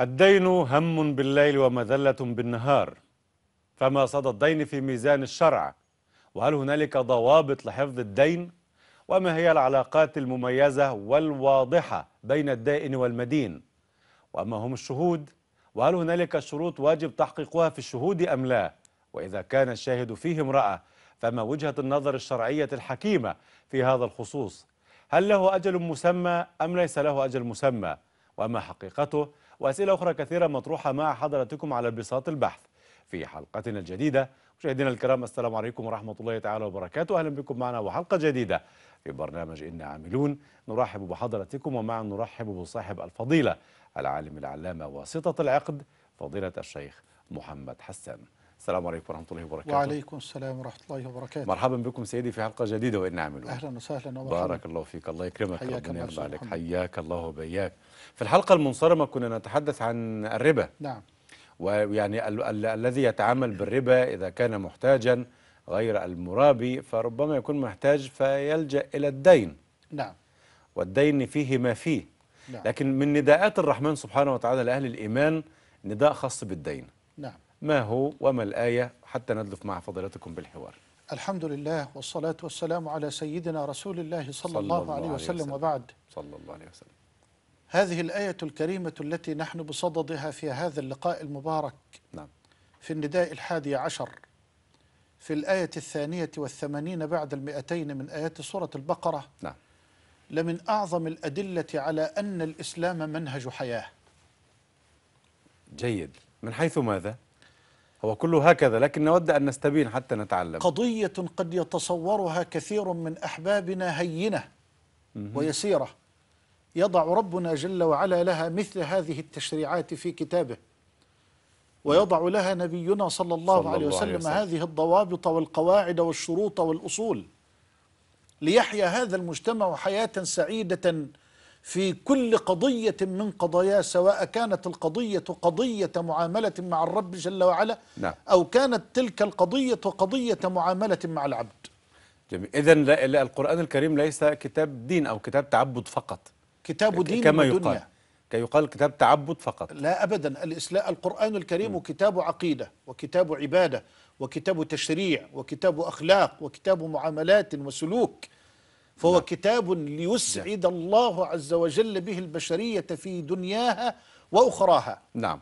الدين هم بالليل ومذلة بالنهار فما صدى الدين في ميزان الشرع وهل هنالك ضوابط لحفظ الدين وما هي العلاقات المميزة والواضحة بين الدائن والمدين وما هم الشهود وهل هنالك شروط واجب تحقيقها في الشهود أم لا وإذا كان الشاهد فيه امرأة فما وجهة النظر الشرعية الحكيمة في هذا الخصوص هل له أجل مسمى أم ليس له أجل مسمى وما حقيقته وأسئلة أخرى كثيرة مطروحة مع حضراتكم على بساط البحث في حلقتنا الجديدة مشاهدينا الكرام السلام عليكم ورحمة الله تعالى وبركاته أهلا بكم معنا وحلقة جديدة في برنامج إن عاملون نرحب بحضراتكم ومعا نرحب بصاحب الفضيلة العالم العلامة واسطة العقد فضيلة الشيخ محمد حسان السلام عليكم ورحمة الله وبركاته وعليكم السلام ورحمة الله وبركاته مرحبا بكم سيدي في حلقة جديدة وإن نعمل أهلا وسهلا ومرحبا بارك الله فيك الله يكرمك ربنا يرضى عليك حياك الله وبياك في الحلقة المنصرمة كنا نتحدث عن الربا نعم ويعني ال ال الذي يتعامل بالربا إذا كان محتاجا غير المرابي فربما يكون محتاج فيلجأ إلى الدين نعم والدين فيه ما فيه نعم. لكن من نداءات الرحمن سبحانه وتعالى لأهل الإيمان نداء خاص بالدين نعم ما هو وما الآية حتى ندلف مع فضيلتكم بالحوار الحمد لله والصلاة والسلام على سيدنا رسول الله صلى, صلى الله, الله عليه وسلم, وسلم وبعد صلى الله عليه وسلم هذه الآية الكريمة التي نحن بصددها في هذا اللقاء المبارك نعم في النداء الحادي عشر في الآية الثانية والثمانين بعد المئتين من آيات سورة البقرة نعم لمن أعظم الأدلة على أن الإسلام منهج حياة جيد من حيث ماذا؟ هو كله هكذا لكن نود أن نستبين حتى نتعلم قضية قد يتصورها كثير من أحبابنا هينة ويسيرة يضع ربنا جل وعلا لها مثل هذه التشريعات في كتابه ويضع لها نبينا صلى الله, صلى عليه, الله وسلم عليه وسلم هذه الضوابط والقواعد والشروط والأصول ليحيا هذا المجتمع حياة سعيدة في كل قضية من قضاياه سواء كانت القضية قضية معاملة مع الرب جل وعلا نعم. أو كانت تلك القضية قضية معاملة مع العبد جميل إذا القرآن الكريم ليس كتاب دين أو كتاب تعبد فقط كتاب دين كما يقال كي يقال كتاب تعبد فقط لا أبدا الإسلام القرآن الكريم م. كتاب عقيدة وكتاب عبادة وكتاب تشريع وكتاب أخلاق وكتاب معاملات وسلوك فهو لا. نعم. كتاب ليسعد لا. نعم. الله عز وجل به البشرية في دنياها وأخراها نعم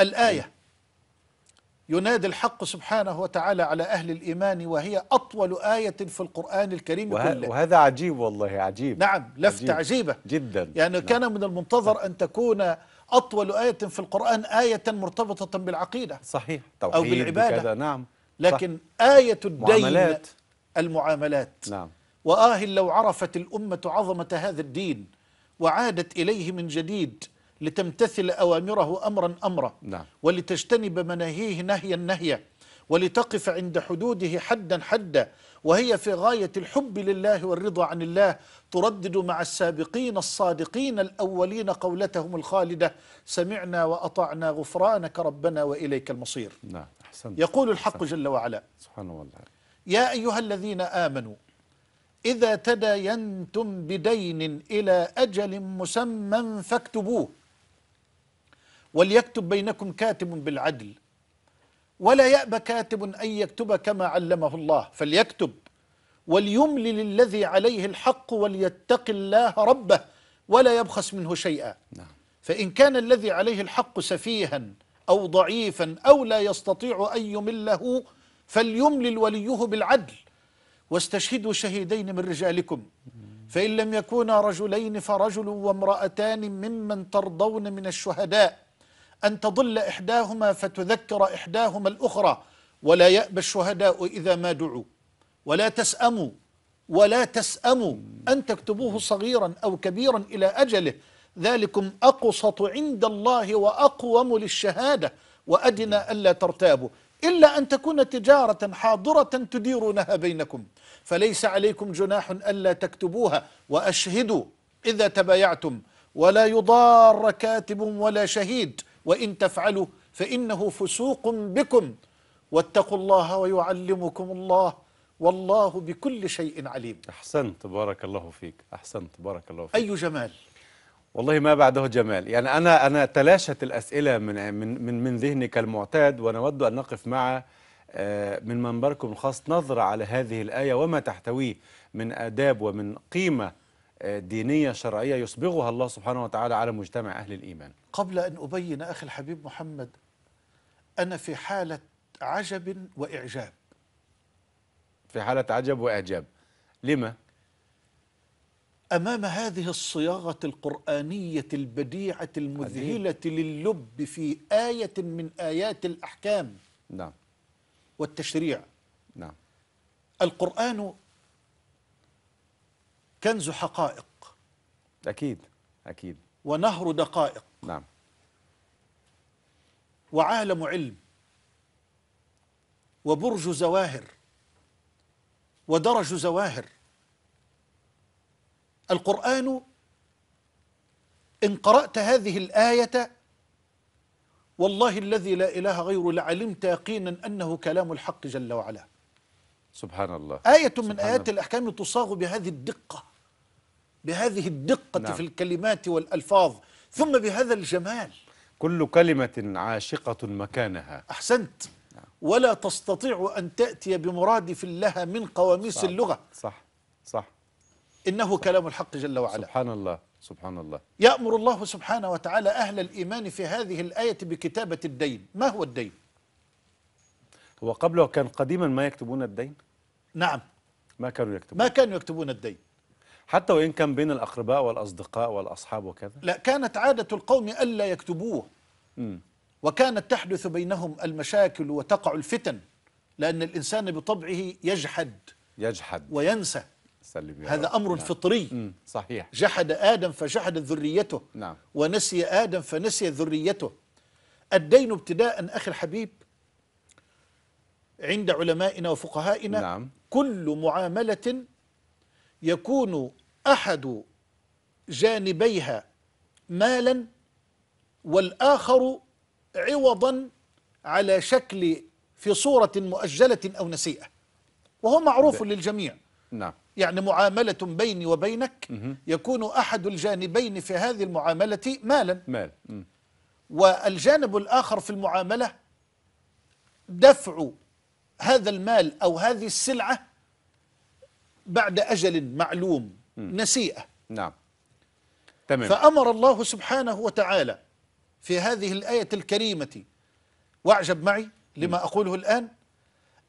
الآية ينادي الحق سبحانه وتعالى على أهل الإيمان وهي أطول آية في القرآن الكريم وه... كله وهذا عجيب والله عجيب نعم لفت عجيب. عجيبة جدا يعني نعم. كان من المنتظر أن تكون أطول آية في القرآن آية مرتبطة بالعقيدة صحيح توحيد أو بالعبادة نعم لكن صح. آية الدين معاملات. المعاملات نعم وآه لو عرفت الأمة عظمة هذا الدين وعادت إليه من جديد لتمتثل أوامره أمرا أمرا نعم. ولتجتنب مناهيه نهيا نهيا ولتقف عند حدوده حدا حدا وهي في غاية الحب لله والرضا عن الله تردد مع السابقين الصادقين الأولين قولتهم الخالدة سمعنا وأطعنا غفرانك ربنا وإليك المصير نعم. أحسن. يقول الحق أحسن. جل وعلا سبحان الله يا أيها الذين آمنوا إذا تداينتم بدين إلى أجل مسمى فاكتبوه وليكتب بينكم كاتب بالعدل ولا يأبى كاتب أن يكتب كما علمه الله فليكتب وليملل الذي عليه الحق وليتق الله ربه ولا يبخس منه شيئا نعم. فإن كان الذي عليه الحق سفيها أو ضعيفا أو لا يستطيع أن يمله فليملل وليه بالعدل واستشهدوا شهيدين من رجالكم فإن لم يكونا رجلين فرجل وامرأتان ممن ترضون من الشهداء أن تضل إحداهما فتذكر إحداهما الأخرى ولا يأبى الشهداء إذا ما دعوا ولا تسأموا ولا تسأموا أن تكتبوه صغيرا أو كبيرا إلى أجله ذلكم أقسط عند الله وأقوم للشهادة وأدنى ألا ترتابوا إلا أن تكون تجارة حاضرة تديرونها بينكم فليس عليكم جناح ألا تكتبوها وأشهدوا إذا تبايعتم ولا يضار كاتب ولا شهيد وإن تفعلوا فإنه فسوق بكم واتقوا الله ويعلمكم الله والله بكل شيء عليم أحسنت بارك الله فيك أحسنت بارك الله فيك أي جمال والله ما بعده جمال يعني أنا أنا تلاشت الأسئلة من من من, من ذهني كالمعتاد ونود أن نقف مع آه، من منبركم الخاص نظرة على هذه الآية وما تحتويه من آداب ومن قيمة آه، دينية شرعية يصبغها الله سبحانه وتعالى على مجتمع أهل الإيمان قبل أن أبين أخي الحبيب محمد أنا في حالة عجب وإعجاب في حالة عجب وإعجاب لما؟ أمام هذه الصياغة القرآنية البديعة المذهلة عزيز. للب في آية من آيات الأحكام نعم والتشريع نعم القرآن كنز حقائق أكيد أكيد ونهر دقائق نعم وعالم علم وبرج زواهر ودرج زواهر القرآن إن قرأت هذه الآية والله الذي لا إله غيره لعلمت يقينا أنه كلام الحق جل وعلا سبحان الله آية سبحان من آيات الله. الأحكام تصاغ بهذه الدقة بهذه الدقة نعم. في الكلمات والألفاظ ثم بهذا الجمال كل كلمة عاشقة مكانها أحسنت نعم. ولا تستطيع أن تأتي بمرادف لها من قواميس صح. اللغة صح صح إنه صح. كلام الحق جل وعلا سبحان الله سبحان الله يأمر الله سبحانه وتعالى أهل الإيمان في هذه الآية بكتابة الدين ما هو الدين؟ هو قبله كان قديما ما يكتبون الدين؟ نعم ما كانوا يكتبون ما كانوا يكتبون الدين حتى وإن كان بين الأقرباء والأصدقاء والأصحاب وكذا لا كانت عادة القوم ألا يكتبوه م. وكانت تحدث بينهم المشاكل وتقع الفتن لأن الإنسان بطبعه يجحد يجحد وينسى تسلم يا هذا رب. أمر نعم. فطري مم. صحيح جحد آدم فجحدت ذريته نعم. ونسي آدم فنسي ذريته الدين ابتداء أخي الحبيب عند علمائنا وفقهائنا نعم. كل معاملة يكون أحد جانبيها مالا والآخر عوضا على شكل في صورة مؤجلة أو نسيئة وهو معروف للجميع نعم يعني معاملة بيني وبينك يكون أحد الجانبين في هذه المعاملة مالا مال والجانب الآخر في المعاملة دفع هذا المال أو هذه السلعة بعد أجل معلوم نسيئة نعم تمام فأمر الله سبحانه وتعالى في هذه الآية الكريمة واعجب معي لما أقوله الآن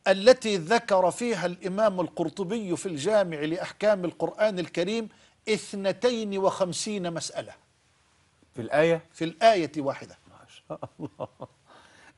التي ذكر فيها الإمام القرطبي في الجامع لأحكام القرآن الكريم اثنتين وخمسين مسألة في الآية؟ في الآية واحدة ما شاء الله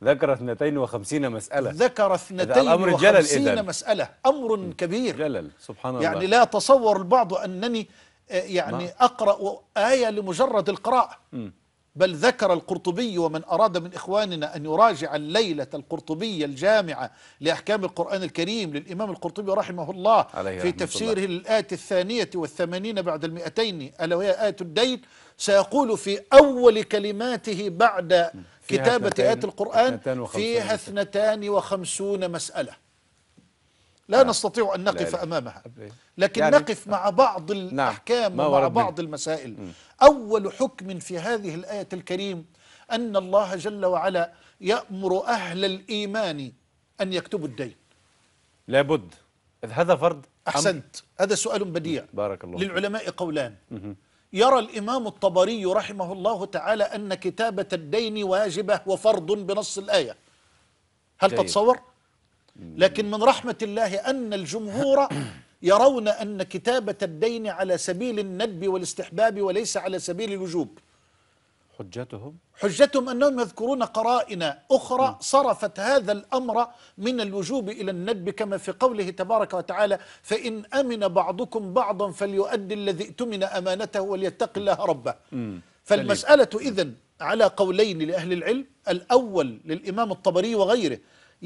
ذكر اثنتين وخمسين مسألة ذكر اثنتين وخمسين مسألة أمر كبير جلل سبحان يعني الله يعني لا تصور البعض أنني آه، يعني ما. أقرأ آية لمجرد القراءة م. بل ذكر القرطبي ومن أراد من إخواننا أن يراجع الليلة القرطبية الجامعة لأحكام القرآن الكريم للإمام القرطبي رحمه الله عليه في تفسيره للآية الثانية والثمانين بعد المئتين ألا وهي آية الدين سيقول في أول كلماته بعد كتابة آية القرآن فيها اثنتان وخمسون مسألة لا نعم. نستطيع أن نقف لا لا. أمامها لكن يعني نقف مع بعض نعم. الأحكام نعم. ومع بعض المسائل م. أول حكم في هذه الآية الكريم أن الله جل وعلا يأمر أهل الإيمان أن يكتبوا الدين لابد إذ هذا فرض أحسنت هذا سؤال بديع بارك الله للعلماء قولان يرى الإمام الطبري رحمه الله تعالى أن كتابة الدين واجبة وفرض بنص الآية هل جيد. تتصور؟ لكن من رحمة الله أن الجمهور يرون أن كتابة الدين على سبيل الندب والاستحباب وليس على سبيل الوجوب حجتهم حجتهم أنهم يذكرون قرائن أخرى صرفت هذا الأمر من الوجوب إلى الندب كما في قوله تبارك وتعالى فإن أمن بعضكم بعضا فليؤدي الذي ائتمن أمانته وليتق الله ربه فالمسألة إذن على قولين لأهل العلم الأول للإمام الطبري وغيره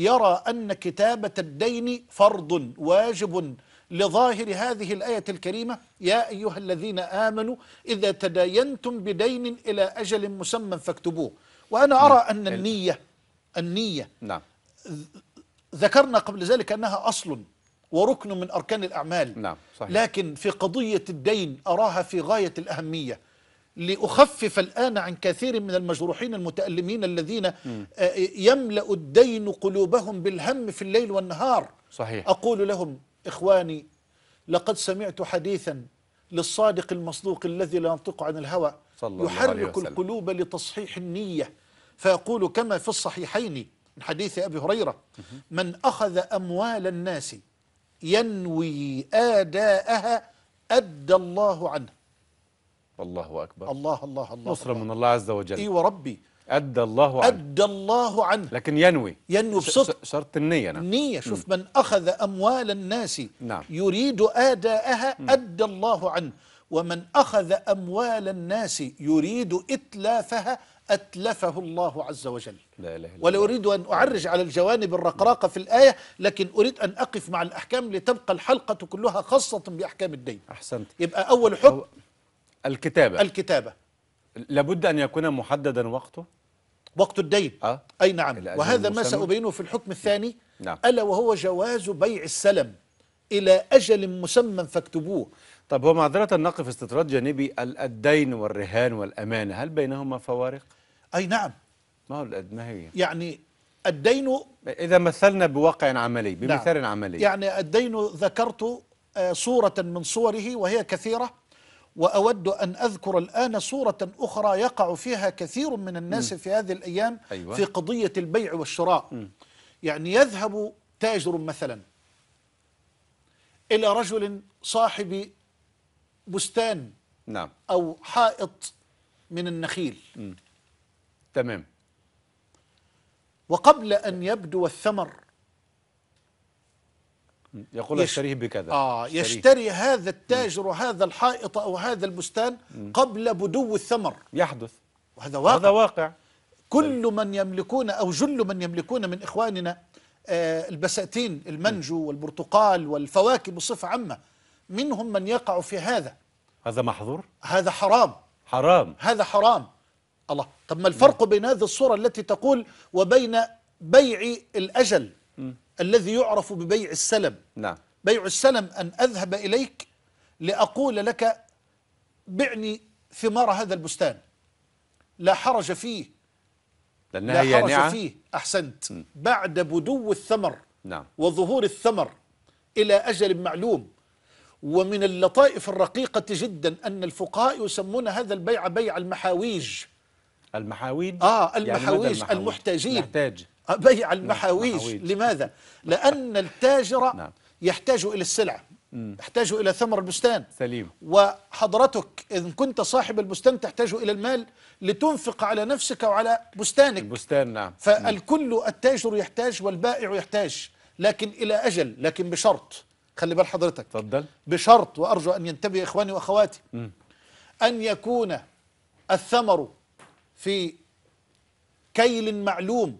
يرى أن كتابة الدين فرض واجب لظاهر هذه الآية الكريمة يا أيها الذين آمنوا إذا تداينتم بدين إلى أجل مسمى فاكتبوه وأنا أرى نعم. أن النية النية نعم ذكرنا قبل ذلك أنها أصل وركن من أركان الأعمال نعم صحيح. لكن في قضية الدين أراها في غاية الأهمية لأخفف الآن عن كثير من المجروحين المتألمين الذين آه، يملأ الدين قلوبهم بالهم في الليل والنهار صحيح أقول لهم إخواني لقد سمعت حديثا للصادق المصدوق الذي لا ينطق عن الهوى صلى يحرك الله عليه وسلم. القلوب لتصحيح النية فيقول كما في الصحيحين من حديث أبي هريرة من أخذ أموال الناس ينوي آداءها أدى الله عنه الله أكبر الله الله الله نصرة من الله عز وجل اي وربي أدى الله عنه أدى الله عنه لكن ينوي ينوي بصدق شرط النية نعم النية شوف من أخذ أموال الناس نعم. يريد آداءها أدى الله عنه ومن أخذ أموال الناس يريد إتلافها أتلفه الله عز وجل لا إله الا ولا أريد أن أعرج على الجوانب الرقراقة في الآية لكن أريد أن أقف مع الأحكام لتبقى الحلقة كلها خاصة بأحكام الدين أحسنت يبقى أول حكم الكتابة الكتابة لابد أن يكون محددا وقته وقت الدين أه؟ أي نعم وهذا ما سأبينه في الحكم الثاني نعم. ألا وهو جواز بيع السلم إلى أجل مسمى فاكتبوه طب هو معذرة نقف استطراد جانبي الدين والرهان والأمانة هل بينهما فوارق؟ أي نعم ما هو ما هي؟ يعني الدين إذا مثلنا بواقع عملي نعم. بمثال نعم. عملي يعني الدين ذكرت آه، صورة من صوره وهي كثيرة وأود أن أذكر الآن صورة أخرى يقع فيها كثير من الناس م. في هذه الأيام أيوة. في قضية البيع والشراء م. يعني يذهب تاجر مثلا إلى رجل صاحب بستان نعم. أو حائط من النخيل م. تمام وقبل أن يبدو الثمر يقول يش... اشتريه بكذا آه يشتري هذا التاجر وهذا الحائط أو هذا البستان قبل بدو الثمر يحدث وهذا واقع هذا واقع كل من يملكون أو جل من يملكون من إخواننا آه البساتين المنجو والبرتقال والفواكه بصفة عامة منهم من يقع في هذا هذا محظور هذا حرام حرام هذا حرام الله طب ما الفرق بين هذه الصورة التي تقول وبين بيع الأجل م. الذي يعرف ببيع السلم نعم بيع السلم أن أذهب إليك لأقول لك بعني ثمار هذا البستان لا حرج فيه لأنها لا حرج يانعة. فيه أحسنت م. بعد بدو الثمر نعم. وظهور الثمر إلى أجل معلوم ومن اللطائف الرقيقة جدا أن الفقهاء يسمون هذا البيع بيع المحاويج المحاويج آه يعني المحاويج يعني المحتاجين محتاج. بيع نعم، المحاويج لماذا؟ لأن التاجر نعم. يحتاج إلى السلعة يحتاج إلى ثمر البستان سليم وحضرتك إن كنت صاحب البستان تحتاج إلى المال لتنفق على نفسك وعلى بستانك البستان نعم فالكل التاجر يحتاج والبائع يحتاج لكن إلى أجل لكن بشرط خلي بال حضرتك تفضل بشرط وأرجو أن ينتبه إخواني وأخواتي م. أن يكون الثمر في كيل معلوم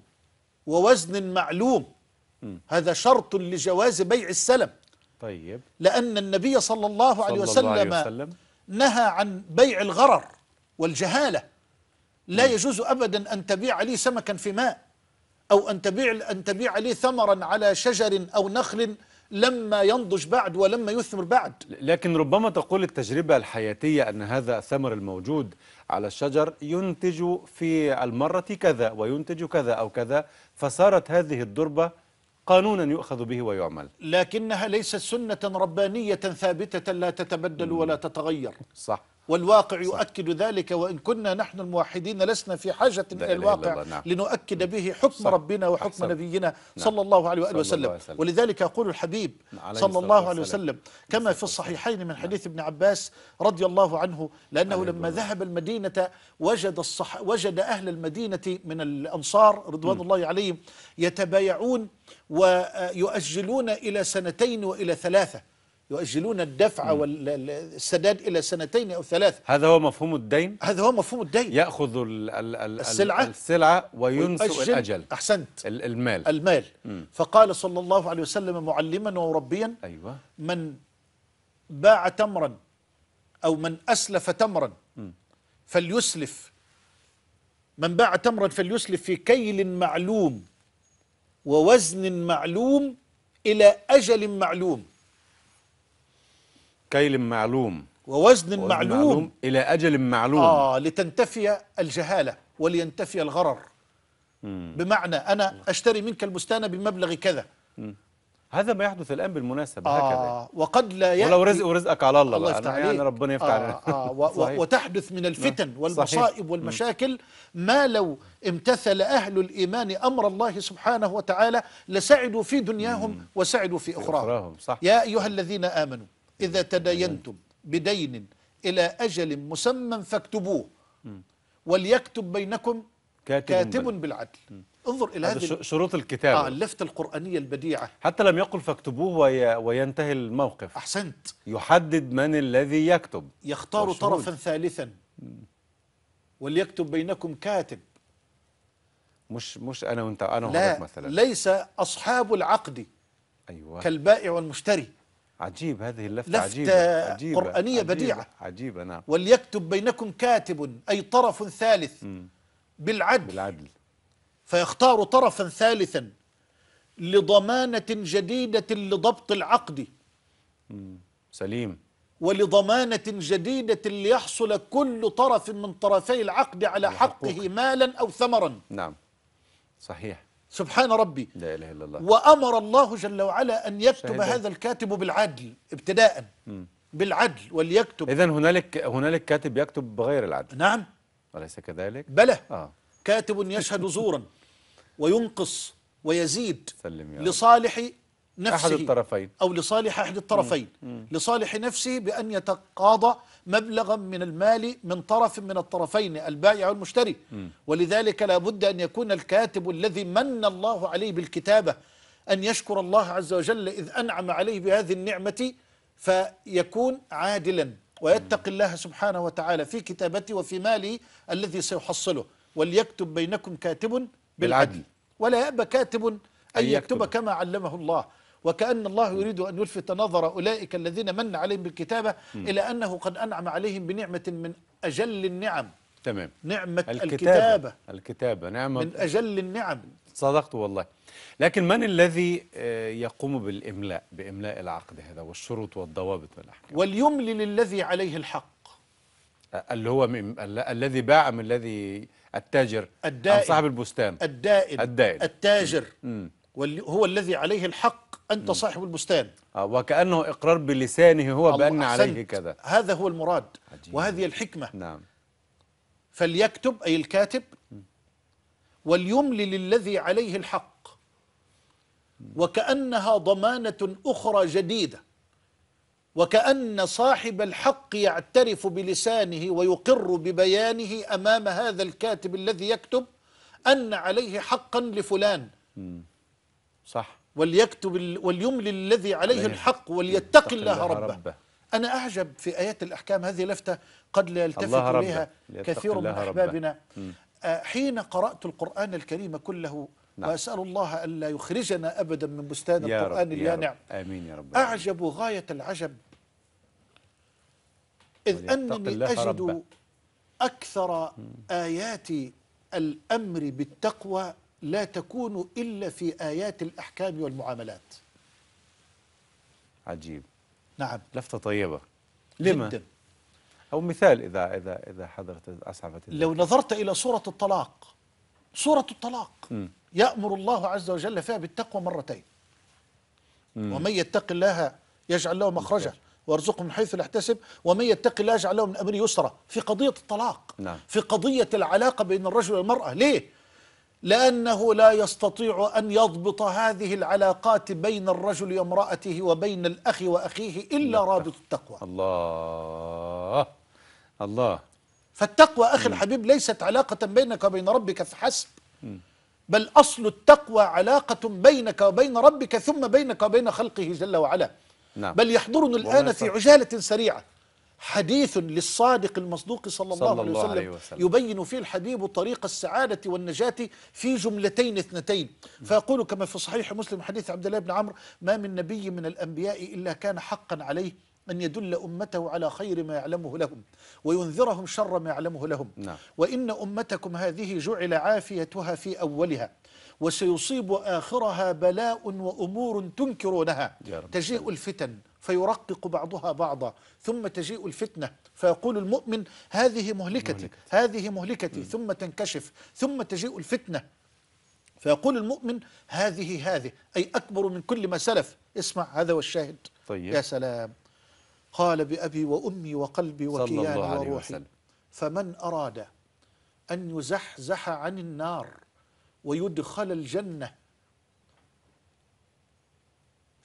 ووزن معلوم هذا شرط لجواز بيع السلم طيب لأن النبي صلى الله عليه, وسلم نهى عن بيع الغرر والجهالة لا يجوز أبدا أن تبيع لي سمكا في ماء أو أن تبيع أن تبيع لي ثمرا على شجر أو نخل لما ينضج بعد ولما يثمر بعد لكن ربما تقول التجربة الحياتية أن هذا الثمر الموجود على الشجر ينتج في المرة كذا وينتج كذا أو كذا فصارت هذه الضربة قانونا يؤخذ به ويعمل لكنها ليست سنة ربانية ثابتة لا تتبدل ولا تتغير صح والواقع يؤكد ذلك وإن كنا نحن الموحدين لسنا في حاجة إلى الواقع نعم. لنؤكد به حكم صح. ربنا وحكم أحسن. نبينا نعم. صلى الله عليه وآله وسلم. وسلم ولذلك يقول الحبيب نعم، صلى الله عليه وسلم كما في الصحيحين من حديث نعم. ابن عباس رضي الله عنه لأنه لما ذهب المدينة وجد, الصح وجد أهل المدينة من الأنصار رضوان الله عليهم يتبايعون ويؤجلون إلى سنتين وإلى ثلاثة يؤجلون الدفع والسداد إلى سنتين أو ثلاث هذا هو مفهوم الدين هذا هو مفهوم الدين يأخذ الـ الـ الـ السلعة السلعة وينسو الأجل أحسنت المال المال م. فقال صلى الله عليه وسلم معلما ومربيا أيوة من باع تمرا أو من أسلف تمرا م. فليسلف من باع تمرا فليسلف في كيل معلوم ووزن معلوم إلى أجل معلوم كيل معلوم ووزن, ووزن معلوم, معلوم إلى أجل معلوم آه لتنتفي الجهالة ولينتفي الغرر مم. بمعنى أنا أشتري منك البستان بمبلغ كذا مم. هذا ما يحدث الآن بالمناسبة آه هكذا وقد لا يأتي ولو رزق ورزقك على الله, الله بقى يعني ربنا يفتح آه آه وتحدث من الفتن نعم. والمصائب والمشاكل ما لو امتثل أهل الإيمان أمر الله سبحانه وتعالى لسعدوا في دنياهم وسعدوا في أخراهم, في أخراهم صح يا أيها الذين آمنوا إذا تداينتم بدين إلى أجل مسمى فاكتبوه وليكتب بينكم كاتب, كاتب بالعدل انظر الى هذه شروط الكتابه آه اللفته القرانيه البديعه حتى لم يقل فاكتبوه وي... وينتهي الموقف احسنت يحدد من الذي يكتب يختار طرفا ثالثا وليكتب بينكم كاتب مش مش انا وانت انا وحضرتك مثلا لا ليس اصحاب العقد ايوه كالبائع والمشتري عجيب هذه اللفتة, لفتة عجيبة, عجيبة قرآنية عجيبة بديعة عجيبة نعم وليكتب بينكم كاتب أي طرف ثالث بالعدل بالعدل فيختار طرفا ثالثا لضمانة جديدة لضبط العقد سليم ولضمانة جديدة ليحصل كل طرف من طرفي العقد على حقه مالا أو ثمرا نعم صحيح سبحان ربي لا إله إلا الله وأمر الله جل وعلا أن يكتب هذا الكاتب بالعدل ابتداء م. بالعدل وليكتب إذا هنالك هنالك كاتب يكتب بغير العدل نعم أليس كذلك؟ بلى آه. كاتب يشهد زورا وينقص ويزيد سلم يا لصالح نفسه أحد الطرفين أو لصالح أحد الطرفين م. م. لصالح نفسه بأن يتقاضى مبلغا من المال من طرف من الطرفين البائع والمشتري ولذلك لا بد أن يكون الكاتب الذي من الله عليه بالكتابة أن يشكر الله عز وجل إذ أنعم عليه بهذه النعمة فيكون عادلا ويتقي الله سبحانه وتعالى في كتابته وفي ماله الذي سيحصله وليكتب بينكم كاتب بالعدل ولا يأبى كاتب أن يكتب كما علمه الله وكأن الله يريد أن يلفت نظر أولئك الذين من عليهم بالكتابة إلى أنه قد أنعم عليهم بنعمة من أجل النعم تمام نعمة الكتابة الكتابة, الكتابة نعمة من أجل النعم صدقت والله لكن من الذي آه، يقوم بالإملاء بإملاء العقد هذا والشروط والضوابط والأحكام وليملل للذي عليه الحق اللي هو من الذي باع من الذي التاجر الدائن صاحب البستان الدائن الدائن التاجر هو الذي عليه الحق أنت صاحب البستان آه، وكأنه إقرار بلسانه هو بأن عليه كذا هذا هو المراد عجيب. وهذه الحكمة نعم فليكتب أي الكاتب وليملي للذي عليه الحق وكأنها ضمانة أخرى جديدة وكأن صاحب الحق يعترف بلسانه ويقر ببيانه أمام هذا الكاتب الذي يكتب أن عليه حقا لفلان صح وليكتب وليملي الذي عليه الحق وليتق الله ربه أنا أعجب في آيات الأحكام هذه لفتة قد لا يلتفت إليها كثير من أحبابنا آه، حين قرأت القرآن الكريم كله نعم. وأسأل الله ألا يخرجنا أبدا من بستان يا القرآن رب اليانع يا رب. آمين يا رب أعجب غاية العجب إذ أنني أجد رب. أكثر آيات الأمر بالتقوى لا تكون إلا في آيات الأحكام والمعاملات عجيب نعم لفتة طيبة لما؟ جدا أو مثال إذا إذا إذا حضرت أسعفت إذا لو نظرت إلى سورة الطلاق سورة الطلاق م. يأمر الله عز وجل فيها بالتقوى مرتين م. ومن يتق الله يجعل له مخرجا وارزقه من حيث لا يحتسب ومن يتق الله يجعل له من امره يسرا في قضيه الطلاق نعم. في قضيه العلاقه بين الرجل والمراه ليه لأنه لا يستطيع أن يضبط هذه العلاقات بين الرجل وامرأته وبين الأخ وأخيه إلا رابط التقوى الله الله فالتقوى أخي الحبيب ليست علاقة بينك وبين ربك فحسب بل أصل التقوى علاقة بينك وبين ربك ثم بينك وبين خلقه جل وعلا نعم. بل يحضرني الآن في عجالة سريعة حديث للصادق المصدوق صلى الله, صلى الله عليه, وسلم عليه وسلم يبين فيه الحبيب طريق السعادة والنجاة في جملتين اثنتين فيقول كما في صحيح مسلم حديث عبد الله بن عمرو ما من نبي من الأنبياء إلا كان حقا عليه أن يدل أمته على خير ما يعلمه لهم وينذرهم شر ما يعلمه لهم نعم. وإن أمتكم هذه جعل عافيتها في أولها وسيصيب آخرها بلاء وأمور تنكرونها تجيء الفتن فيرقق بعضها بعضا ثم تجيء الفتنة فيقول المؤمن هذه مهلكتي مهلكت. هذه مهلكتي م. ثم تنكشف ثم تجيء الفتنة فيقول المؤمن هذه هذه أي أكبر من كل ما سلف اسمع هذا والشاهد طيب. يا سلام قال بأبي وأمي وقلبي وكياني وروحي فمن أراد أن يزحزح عن النار ويدخل الجنة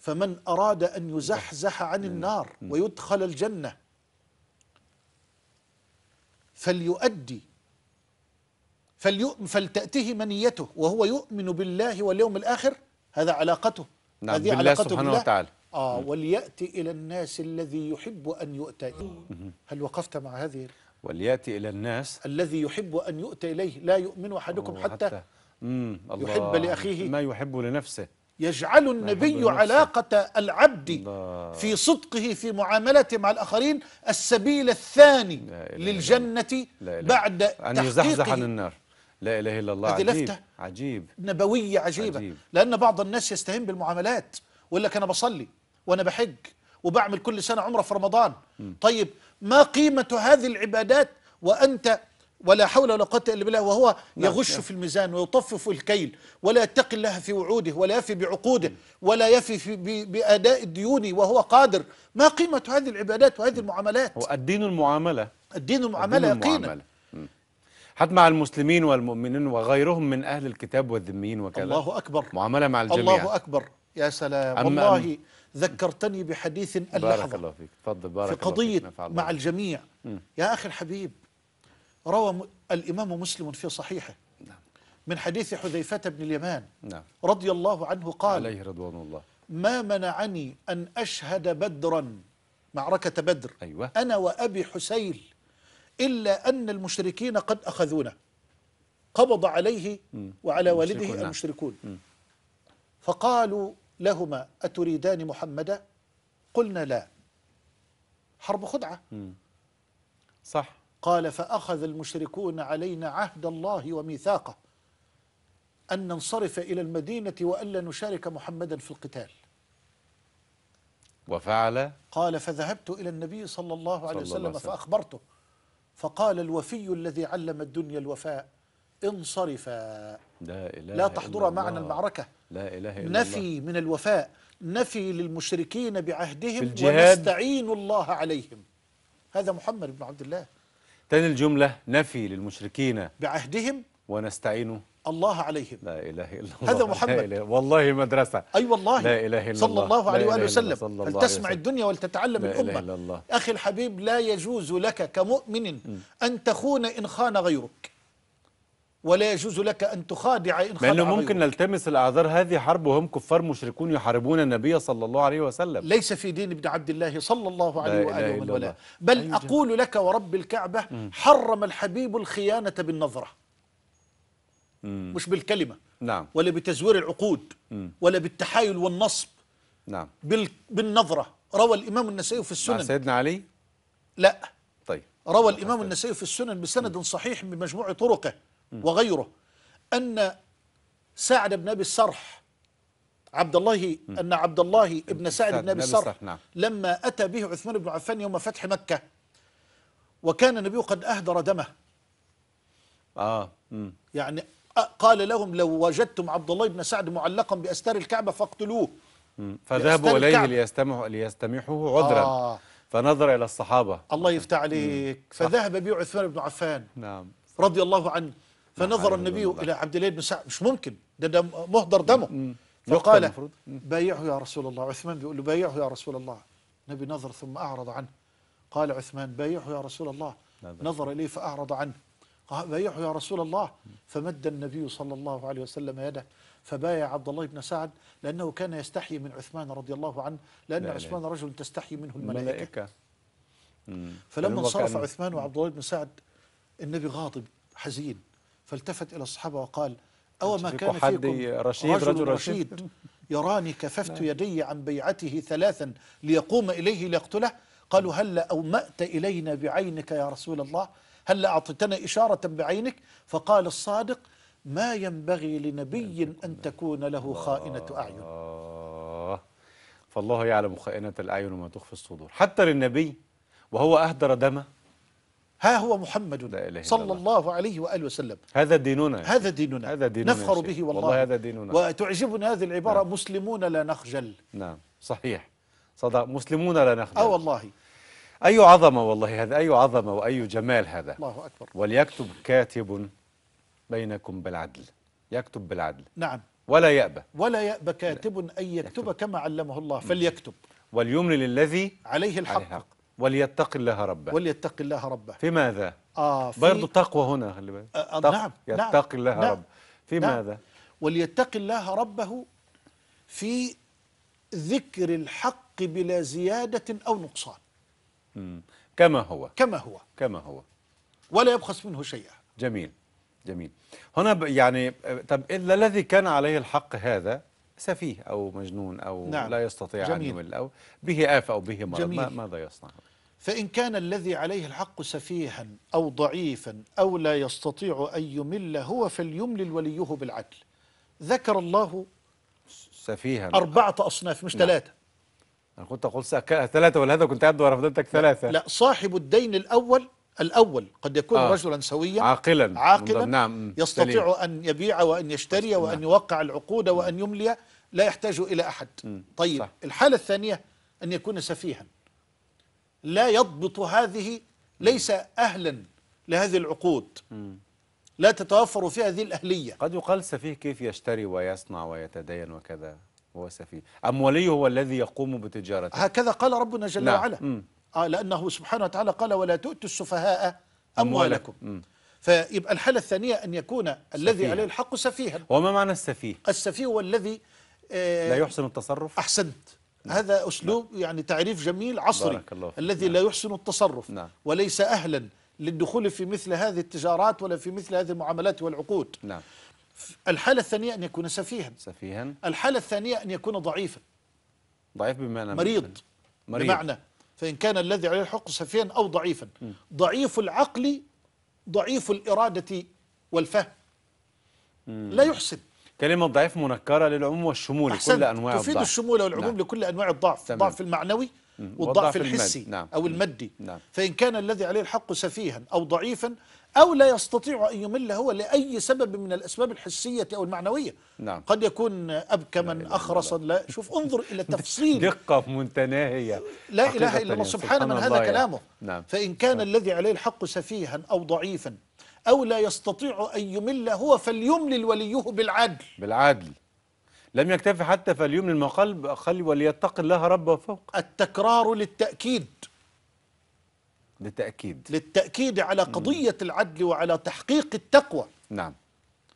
فمن أراد أن يزحزح عن النار ويدخل الجنة فليؤدي فليؤم فلتأته منيته وهو يؤمن بالله واليوم الآخر هذا علاقته نعم هذه بالله علاقته سبحانه بالله. وتعالى آه وليأتي إلى الناس الذي يحب أن يؤتى إليه هل وقفت مع هذه وليأتي إلى الناس الذي يحب أن يؤتى إليه لا يؤمن أحدكم حتى, حتى يحب لأخيه ما يحب لنفسه يجعل النبي علاقة العبد في صدقه في معاملته مع الآخرين السبيل الثاني للجنة بعد أن يزحزح عن النار لا إله إلا الله هذه لفتة عجيب نبوية عجيبة عجيب. لأن بعض الناس يستهين بالمعاملات ويقول لك أنا بصلي وأنا بحج وبعمل كل سنة عمرة في رمضان طيب ما قيمة هذه العبادات وأنت ولا حول ولا قوة إلا بالله وهو نعم، نعم. يغش في الميزان ويطفف الكيل ولا يتقي الله في وعوده ولا يفي بعقوده ولا يفي بأداء الديون وهو قادر ما قيمة هذه العبادات وهذه المعاملات الدين المعاملة الدين المعاملة يقينا مع المسلمين والمؤمنين وغيرهم من أهل الكتاب والذميين وكذا الله أكبر معاملة مع الجميع الله أكبر يا سلام أم والله أم ذكرتني بحديث اللحظة بارك الله فيك تفضل بارك في قضية الله فيك. مع الجميع م. يا أخي الحبيب روى الإمام مسلم في صحيحه نعم. من حديث حذيفة بن اليمان نعم رضي الله عنه قال عليه رضوان الله ما منعني أن أشهد بدرا معركة بدر أيوة أنا وأبي حسين إلا أن المشركين قد أخذونا قبض عليه وعلى والده المشركون نعم. فقالوا لهما أتريدان محمدا قلنا لا حرب خدعة صح قال فأخذ المشركون علينا عهد الله وميثاقه أن ننصرف إلى المدينة وألا نشارك محمدا في القتال وفعل قال فذهبت إلى النبي صلى الله عليه وسلم فأخبرته فقال الوفي الذي علم الدنيا الوفاء انصرفا لا, إله لا تحضر معنا المعركة لا إله إلا نفي الله. من الوفاء نفي للمشركين بعهدهم ونستعين الله عليهم هذا محمد بن عبد الله تاني الجملة نفي للمشركين بعهدهم ونستعين الله عليهم لا إله إلا الله هذا محمد إله والله مدرسة أي أيوة والله لا إله إلا صلى الله عليه وآله وسلم فلتسمع الدنيا ولتتعلم الأمة إله إلا الله. أخي الحبيب لا يجوز لك كمؤمن أن تخون إن خان غيرك ولا يجوز لك أن تخادع إن لأنه ممكن غيرك. نلتمس الأعذار هذه حرب وهم كفار مشركون يحاربون النبي صلى الله عليه وسلم ليس في دين ابن عبد الله صلى الله عليه وآله ومن بل أيوة. أقول لك ورب الكعبة م. حرم الحبيب الخيانة بالنظرة م. مش بالكلمة نعم. ولا بتزوير العقود م. ولا بالتحايل والنصب نعم. بال... بالنظرة روى الإمام النسائي في السنن مع سيدنا علي؟ لا طيب روى الإمام النسائي في السنن بسند صحيح من مجموع طرقه وغيره أن سعد بن أبي السرح عبد الله أن عبد الله ابن سعد بن أبي السرح نعم. لما أتى به عثمان بن عفان يوم فتح مكة وكان النبي قد أهدر دمه آه. يعني قال لهم لو وجدتم عبد الله بن سعد معلقا بأستار الكعبة فاقتلوه فذهبوا إليه ليستمحوا ليستمحوه عذرا آه. فنظر إلى الصحابة الله يفتح عليك فذهب به عثمان بن عفان نعم رضي الله عنه فنظر النبي إلى عبد الله بن سعد مش ممكن ده, دم مهدر دمه فقال بايعه يا رسول الله عثمان بيقول له بايعه يا رسول الله النبي نظر ثم أعرض عنه قال عثمان بايعه يا رسول الله نظر إليه فأعرض عنه قال بايعه يا رسول الله فمد النبي صلى الله عليه وسلم يده فبايع عبد الله بن سعد لأنه كان يستحي من عثمان رضي الله عنه لأن لا عثمان لا. رجل تستحي منه الملائكة, الملائكة. فلما انصرف عثمان وعبد الله بن سعد النبي غاضب حزين فالتفت إلى الصحابة وقال أو ما كان فيكم رشيد رجل, رجل رشيد, يراني كففت نعم. يدي عن بيعته ثلاثا ليقوم إليه ليقتله قالوا نعم. هل أومأت إلينا بعينك يا رسول الله هل أعطيتنا إشارة بعينك فقال الصادق ما ينبغي لنبي أن تكون له خائنة أعين فالله يعلم خائنة الأعين وما تخفي الصدور حتى للنبي وهو أهدر دمه ها هو محمد لا إله صلى الله, الله عليه وآله وسلم هذا ديننا هذا ديننا هذا ديننا نفخر به والله, والله هذا ديننا وتعجبنا هذه العبارة نعم مسلمون لا نخجل نعم صحيح صدق مسلمون لا نخجل آه والله أي عظمة والله هذا أي عظمة وأي جمال هذا الله أكبر وليكتب كاتب بينكم بالعدل يكتب بالعدل نعم ولا يأبى ولا يأبى كاتب أن يكتب, يكتب كما علمه الله نعم. فليكتب واليمن للذي عليه الحق, عليه الحق. وليتق الله ربه وليتق الله ربه في ماذا؟ آه في برضه تقوى هنا خلي بالك آه تق نعم, نعم، يتقي الله نعم ربه في نعم ماذا؟ وليتق الله ربه في ذكر الحق بلا زيادة أو نقصان مم. كما هو كما هو كما هو ولا يبخس منه شيئا جميل جميل هنا يعني طب الذي كان عليه الحق هذا سفيه أو مجنون أو نعم. لا يستطيع جميل. أن يمل أو به آفة أو به مرض جميل. ماذا يصنع فإن كان الذي عليه الحق سفيها أو ضعيفا أو لا يستطيع أن يمل هو فليملل وليه بالعدل ذكر الله سفيها أربعة أصناف مش نعم. ثلاثة أنا كنت أقول ثلاثة ولهذا كنت أبدو رفضتك ثلاثة لا صاحب الدين الأول الأول قد يكون آه رجلا سويا عاقلا عاقلا نعم يستطيع أن يبيع وأن يشتري وأن نعم يوقع العقود وأن يملي لا يحتاج إلى أحد طيب الحالة الثانية أن يكون سفيها لا يضبط هذه ليس أهلا لهذه العقود لا تتوفر فيها هذه الأهلية قد يقال سفيه كيف يشتري ويصنع ويتدين وكذا هو سفيه أم ولي هو الذي يقوم بتجارته هكذا قال ربنا جل نعم. وعلا آه، لأنه سبحانه وتعالى قال ولا تؤتوا السفهاء أموالكم أموالكم. فيبقى الحالة الثانية أن يكون سفيه. الذي عليه الحق سفيها وما معنى السفيه؟ السفيه هو الذي آه لا يحسن التصرف أحسنت نعم. هذا أسلوب نعم. يعني تعريف جميل عصري الذي نعم. لا يحسن التصرف نعم. وليس أهلا للدخول في مثل هذه التجارات ولا في مثل هذه المعاملات والعقود نعم. الحالة الثانية أن يكون سفيها سفيها الحالة الثانية أن يكون ضعيفا ضعيف بمعنى مريض, مريض. بمعنى فإن كان الذي عليه الحق سفيا أو ضعيفا ضعيف العقل ضعيف الإرادة والفهم لا يحسن كلمة ضعيف منكرة للعموم والشمول لكل أنواع الضعف تفيد الشمول والعموم نعم. لكل أنواع الضعف تمام. الضعف المعنوي والضعف الحسي نعم. أو المادي نعم. فإن كان الذي عليه الحق سفيها أو ضعيفا أو لا يستطيع أن يمل هو لأي سبب من الأسباب الحسية أو المعنوية نعم. قد يكون أبكما أخرسا لا شوف انظر إلى تفصيل دقة متناهية لا إله إلا الله سبحان من هذا كلامه نعم. فإن كان نعم. الذي عليه الحق سفيها أو ضعيفا أو لا يستطيع أن يمل هو فليملل وليه بالعدل بالعدل لم يكتفي حتى فليمل المقلب قال خلي وليتق الله ربه فوق التكرار للتأكيد للتأكيد للتأكيد على قضية مم. العدل وعلى تحقيق التقوى نعم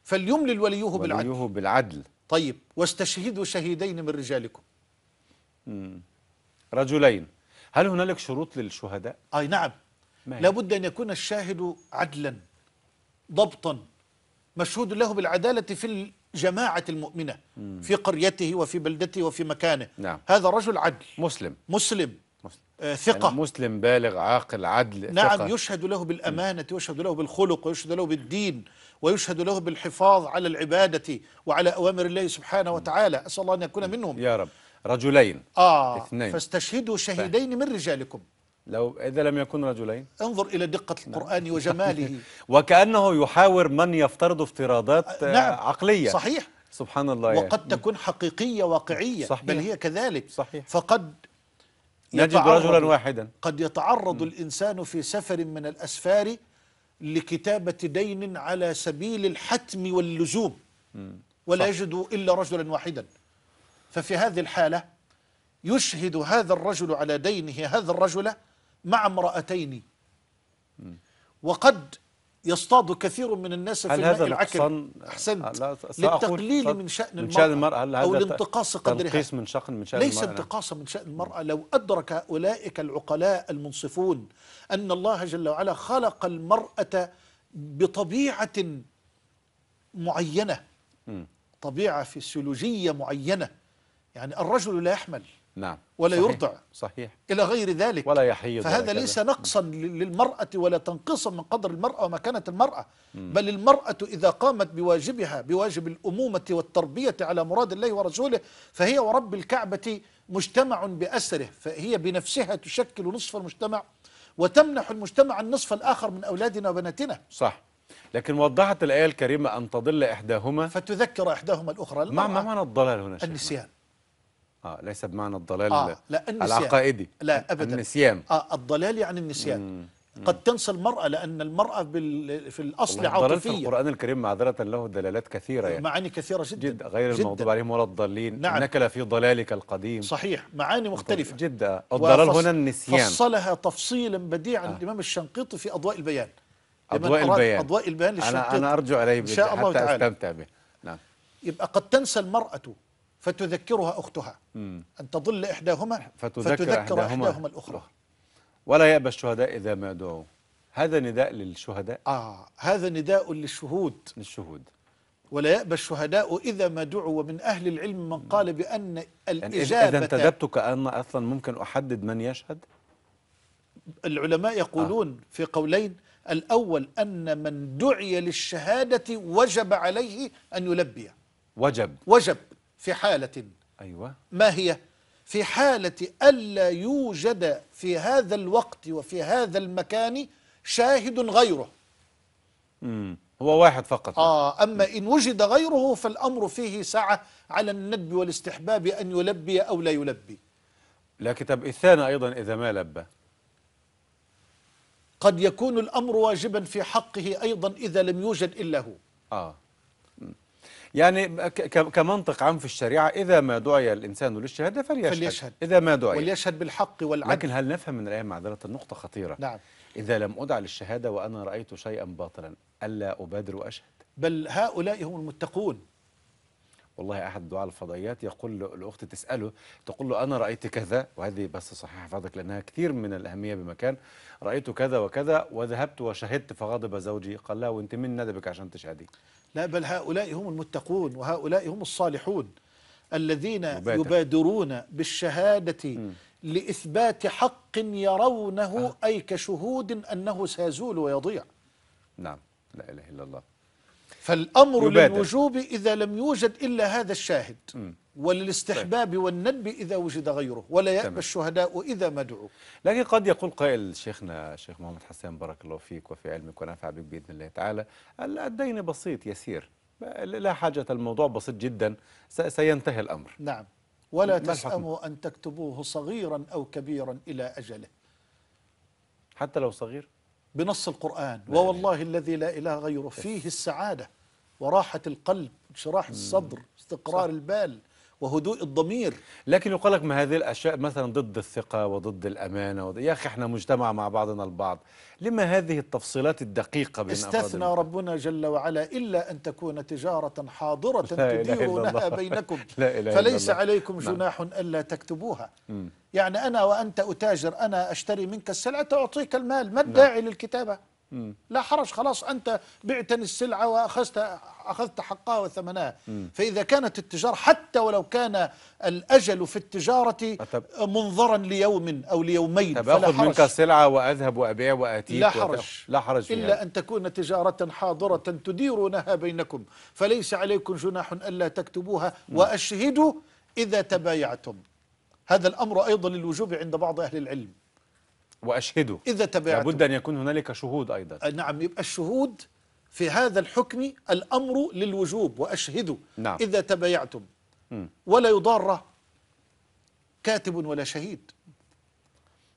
فليملي وليه, بالعدل وليوه بالعدل طيب واستشهدوا شهيدين من رجالكم مم. رجلين هل هنالك شروط للشهداء؟ أي نعم لابد أن يكون الشاهد عدلا ضبطا مشهود له بالعدالة في الجماعة المؤمنة مم. في قريته وفي بلدته وفي مكانه نعم. هذا رجل عدل مسلم مسلم آه، ثقة يعني مسلم بالغ عاقل عدل نعم ثقة. يشهد له بالأمانة ويشهد له بالخلق ويشهد له بالدين ويشهد له بالحفاظ على العبادة وعلى أوامر الله سبحانه وتعالى أسأل الله أن يكون منهم يا رب رجلين آه اثنين فاستشهدوا شهيدين من رجالكم لو إذا لم يكن رجلين انظر إلى دقة نعم. القرآن نعم. وجماله وكأنه يحاور من يفترض افتراضات آه، نعم. آه، عقلية صحيح سبحان الله وقد يعني. تكون حقيقية واقعية صحيح. بل هي كذلك صحيح. فقد نجد رجلا واحدا قد يتعرض م. الإنسان في سفر من الأسفار لكتابة دين على سبيل الحتم واللزوم م. ولا يجد إلا رجلا واحدا ففي هذه الحالة يشهد هذا الرجل على دينه هذا الرجل مع امرأتين وقد يصطاد كثير من الناس في هذا العكر أحسنت للتقليل من شأن, المرأة من شأن المرأة, المرأة أو الانتقاص قدرها من شأن من شأن ليس انتقاصا من شأن المرأة لو أدرك أولئك العقلاء المنصفون أن الله جل وعلا خلق المرأة بطبيعة معينة طبيعة فسيولوجية معينة يعني الرجل لا يحمل نعم ولا صحيح يرضع صحيح إلى غير ذلك ولا يحيض فهذا ليس نقصا للمرأة ولا تنقصا من قدر المرأة ومكانة المرأة بل المرأة إذا قامت بواجبها بواجب الأمومة والتربية على مراد الله ورسوله فهي ورب الكعبة مجتمع بأسره فهي بنفسها تشكل نصف المجتمع وتمنح المجتمع النصف الآخر من أولادنا وبناتنا صح لكن وضحت الآية الكريمة أن تضل إحداهما فتذكر إحداهما الأخرى ما, ما معنى الضلال هنا النسيان اه ليس بمعنى الضلال آه لا النسيان العقائدي لا ابدا النسيان اه الضلال يعني النسيان مم. قد تنسى المرأة لأن المرأة في الأصل عاطفية في القرآن الكريم معذرة له دلالات كثيرة يعني معاني كثيرة جدا جد غير جدا المغضوب عليهم ولا الضالين نعم نكل في ضلالك القديم صحيح معاني مختلفة جدا آه، الضلال هنا النسيان فصلها تفصيلا بديعا آه. الإمام الشنقيطي في أضواء البيان أضواء البيان أضواء البيان للشنقيطي أنا, أنا أرجو عليه إن شاء الله حتى تعالى. أستمتع به نعم يبقى قد تنسى المرأة فتذكرها أختها أن تضل إحداهما فتذكر, فتذكر إحداهما, إحداهما الأخرى ولا يأبى الشهداء إذا ما دعوا هذا نداء للشهداء آه هذا نداء للشهود للشهود ولا يأبى الشهداء إذا ما دعوا ومن أهل العلم من قال بأن يعني الإجابة يعني إذا انتدبت كأن أصلا ممكن أحدد من يشهد العلماء يقولون آه. في قولين الأول أن من دعي للشهادة وجب عليه أن يلبي وجب وجب في حالة أيوة ما هي؟ في حالة ألا يوجد في هذا الوقت وفي هذا المكان شاهد غيره مم. هو واحد فقط آه أما إن وجد غيره فالأمر فيه سعة على الندب والاستحباب أن يلبي أو لا يلبي لكن طب الثاني أيضا إذا ما لبى قد يكون الأمر واجبا في حقه أيضا إذا لم يوجد إلا هو آه يعني كمنطق عام في الشريعة إذا ما دعي الإنسان للشهادة فليشهد, فليشهد إذا ما دعي وليشهد بالحق والعدل لكن هل نفهم من الآية معذرة النقطة خطيرة نعم إذا لم أدع للشهادة وأنا رأيت شيئا باطلا ألا أبادر وأشهد بل هؤلاء هم المتقون والله احد دعاء الفضائيات يقول الاخت تساله تقول له انا رايت كذا وهذه بس صحيح فضلك لانها كثير من الاهميه بمكان رايت كذا وكذا وذهبت وشهدت فغضب زوجي قال لا وانت من ندبك عشان تشهدي لا بل هؤلاء هم المتقون وهؤلاء هم الصالحون الذين مبادر. يبادرون بالشهاده م. لاثبات حق يرونه آه. اي كشهود انه سيزول ويضيع نعم لا اله الا الله فالأمر يبادر. للوجوب إذا لم يوجد إلا هذا الشاهد م. وللاستحباب طيب. والندب إذا وجد غيره ولا يأبى الشهداء إذا ما دعوا لكن قد يقول قائل شيخنا الشيخ محمد حسان بارك الله فيك وفي علمك ونفع بك بإذن الله تعالى الدين بسيط يسير لا حاجة الموضوع بسيط جدا سينتهي الأمر نعم ولا تسأموا أن تكتبوه صغيرا أو كبيرا إلى أجله حتى لو صغير بنص القرآن ووالله الذي لا إله غيره فيه السعادة وراحة القلب انشراح الصدر استقرار صح. البال وهدوء الضمير لكن يقال لك ما هذه الاشياء مثلا ضد الثقه وضد الامانه وض... يا اخي احنا مجتمع مع بعضنا البعض لما هذه التفصيلات الدقيقه بين استثنى ربنا جل وعلا الا ان تكون تجاره حاضره تديرونها بينكم لا إله فليس إلا الله. عليكم نعم. جناح نعم. الا تكتبوها مم. يعني انا وانت اتاجر انا اشتري منك السلعه تعطيك المال ما نعم. الداعي نعم. للكتابه لا حرج خلاص أنت بعتني السلعة وأخذت أخذت حقها وثمنها فإذا كانت التجارة حتى ولو كان الأجل في التجارة منظرا ليوم أو ليومين طب أخذ منك السلعة وأذهب وأبيع وأتيك لا حرج لا حرج إلا يعني. أن تكون تجارة حاضرة تديرونها بينكم فليس عليكم جناح ألا تكتبوها وأشهدوا إذا تبايعتم هذا الأمر أيضا للوجوب عند بعض أهل العلم واشهده إذا تبعته لابد أن يكون هنالك شهود أيضا نعم يبقى الشهود في هذا الحكم الأمر للوجوب واشهده نعم. إذا تبايعتم ولا يضار كاتب ولا شهيد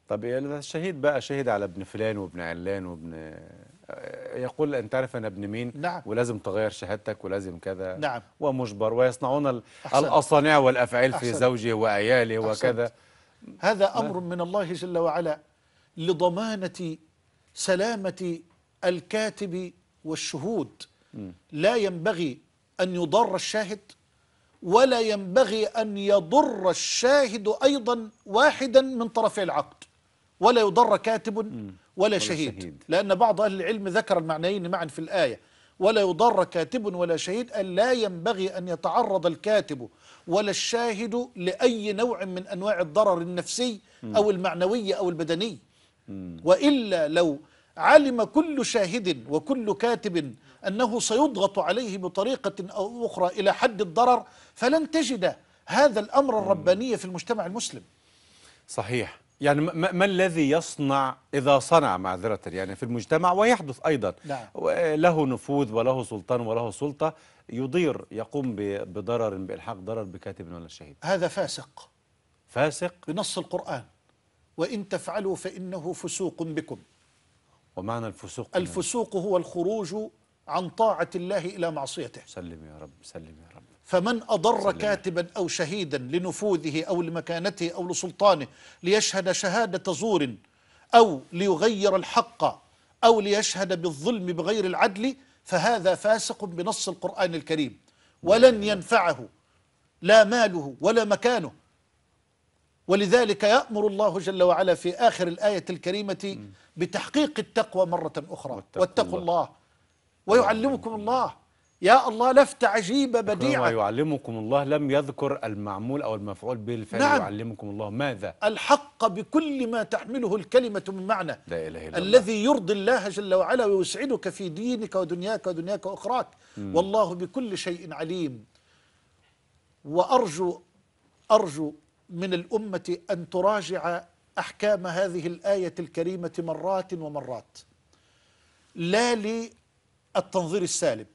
طب يعني الشهيد بقى شهد على ابن فلان وابن علان وابن يقول انت عارف أنا ابن مين نعم. ولازم تغير شهادتك ولازم كذا نعم. ومجبر ويصنعون الأصانع والأفعال في زوجه وعياله وكذا هذا أمر من الله جل وعلا لضمانة سلامة الكاتب والشهود لا ينبغي أن يضر الشاهد ولا ينبغي أن يضر الشاهد أيضا واحدا من طرفي العقد ولا يضر كاتب ولا شهيد لأن بعض أهل العلم ذكر المعنيين معا في الآية ولا يضر كاتب ولا شهيد أن لا ينبغي أن يتعرض الكاتب ولا الشاهد لأي نوع من أنواع الضرر النفسي أو المعنوي أو البدني وإلا لو علم كل شاهد وكل كاتب أنه سيضغط عليه بطريقة أو أخرى إلى حد الضرر فلن تجد هذا الأمر الرباني في المجتمع المسلم صحيح يعني ما الذي يصنع إذا صنع معذرة يعني في المجتمع ويحدث أيضا نعم. له نفوذ وله سلطان وله سلطة يضير يقوم بضرر بإلحاق ضرر بكاتب ولا شهيد هذا فاسق فاسق بنص القرآن وإن تفعلوا فإنه فسوق بكم ومعنى الفسوق الفسوق هو الخروج عن طاعة الله إلى معصيته سلم يا رب سلم يا رب فمن أضر كاتبا أو شهيدا لنفوذه أو لمكانته أو لسلطانه ليشهد شهادة زور أو ليغير الحق أو ليشهد بالظلم بغير العدل فهذا فاسق بنص القرآن الكريم ولن ينفعه لا ماله ولا مكانه ولذلك يأمر الله جل وعلا في آخر الآية الكريمة بتحقيق التقوى مرة أخرى واتقوا, واتقوا الله. الله ويعلمكم الله يا الله لفت عجيبة بديعة ويعلمكم الله لم يذكر المعمول أو المفعول بالفعل نعم يعلمكم الله ماذا الحق بكل ما تحمله الكلمة من معنى لا إله إلا الذي الله. يرضي الله جل وعلا ويسعدك في دينك ودنياك ودنياك وأخراك والله بكل شيء عليم وأرجو أرجو من الأمة أن تراجع أحكام هذه الآية الكريمة مرات ومرات لا للتنظير السالب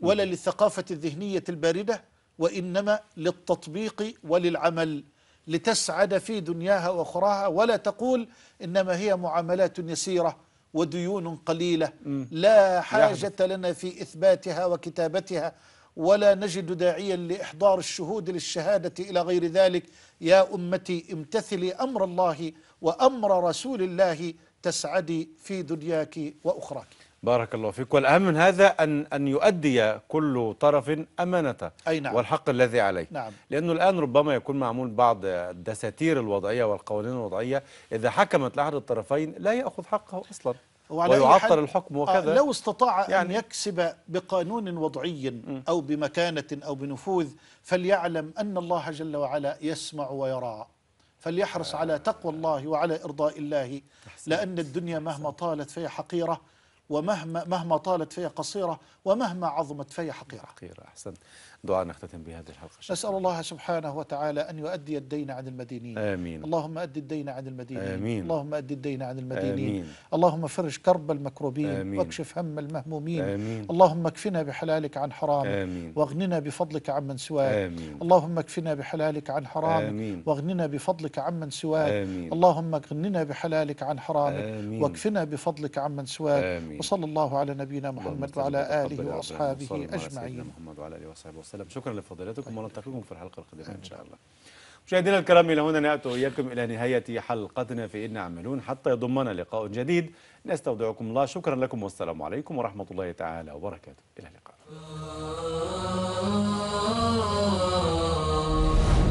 ولا للثقافة الذهنية الباردة وإنما للتطبيق وللعمل لتسعد في دنياها وأخراها ولا تقول إنما هي معاملات يسيرة وديون قليلة لا حاجة لنا في إثباتها وكتابتها ولا نجد داعيا لإحضار الشهود للشهادة إلى غير ذلك يا أمتي امتثلي أمر الله وأمر رسول الله تسعدي في دنياك وأخراك بارك الله فيك والأهم من هذا أن, أن يؤدي كل طرف أمانته أي نعم. والحق الذي عليه نعم. لأنه الآن ربما يكون معمول بعض الدساتير الوضعية والقوانين الوضعية إذا حكمت لأحد الطرفين لا يأخذ حقه أصلا ويعطل الحكم آه، وكذا لو استطاع يعني أن يكسب بقانون وضعي أو بمكانة أو بنفوذ فليعلم أن الله جل وعلا يسمع ويرى فليحرص آه، على تقوى الله وعلى إرضاء الله لأن الدنيا مهما طالت فهي حقيرة ومهما مهما طالت فهي قصيرة ومهما عظمت فهي حقيرة حقيرة أحسنت دعاء نختتم بهذه الحلقة شكرا. أسأل الله سبحانه وتعالى أن يؤدي الدين عن المدينين آمين اللهم أدي الدين عن المدينين آمين اللهم أدي الدين عن المدينين آمين اللهم فرج كرب المكروبين آمين واكشف هم المهمومين آمين اللهم اكفنا بحلالك عن حرامك آمين واغننا بفضلك عمن سواك آمين اللهم اكفنا بحلالك عن حرامك آمين واغننا بفضلك عمن سواك آمين اللهم اغننا بحلالك عن حرام آمين واكفنا بفضلك عمن سواك آمين وصلى الله على نبينا محمد وعلى آله وأصحابه أجمعين محمد وعلى آله وصحبه وسلم وسلم شكرا لفضيلتكم طيب. ونلتقيكم في الحلقة القادمة إن شاء الله طيب. مشاهدينا الكرام إلى هنا نأتي وإياكم إلى نهاية حلقتنا في إن عملون حتى يضمنا لقاء جديد نستودعكم الله شكرا لكم والسلام عليكم ورحمة الله تعالى وبركاته إلى اللقاء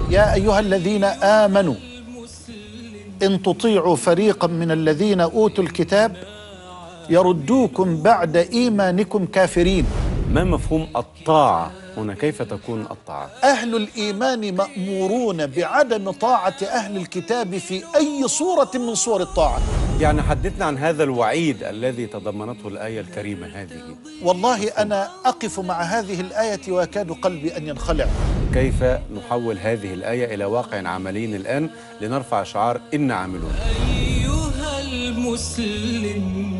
يا أيها الذين آمنوا إن تطيعوا فريقا من الذين أوتوا الكتاب يردوكم بعد إيمانكم كافرين ما مفهوم الطاعة هنا كيف تكون الطاعة أهل الإيمان مأمورون بعدم طاعة أهل الكتاب في أي صورة من صور الطاعة يعني حدثنا عن هذا الوعيد الذي تضمنته الآية الكريمة هذه والله أنا أقف مع هذه الآية ويكاد قلبي أن ينخلع كيف نحول هذه الآية إلى واقع عملي الآن لنرفع شعار إن عاملون أيها المسلم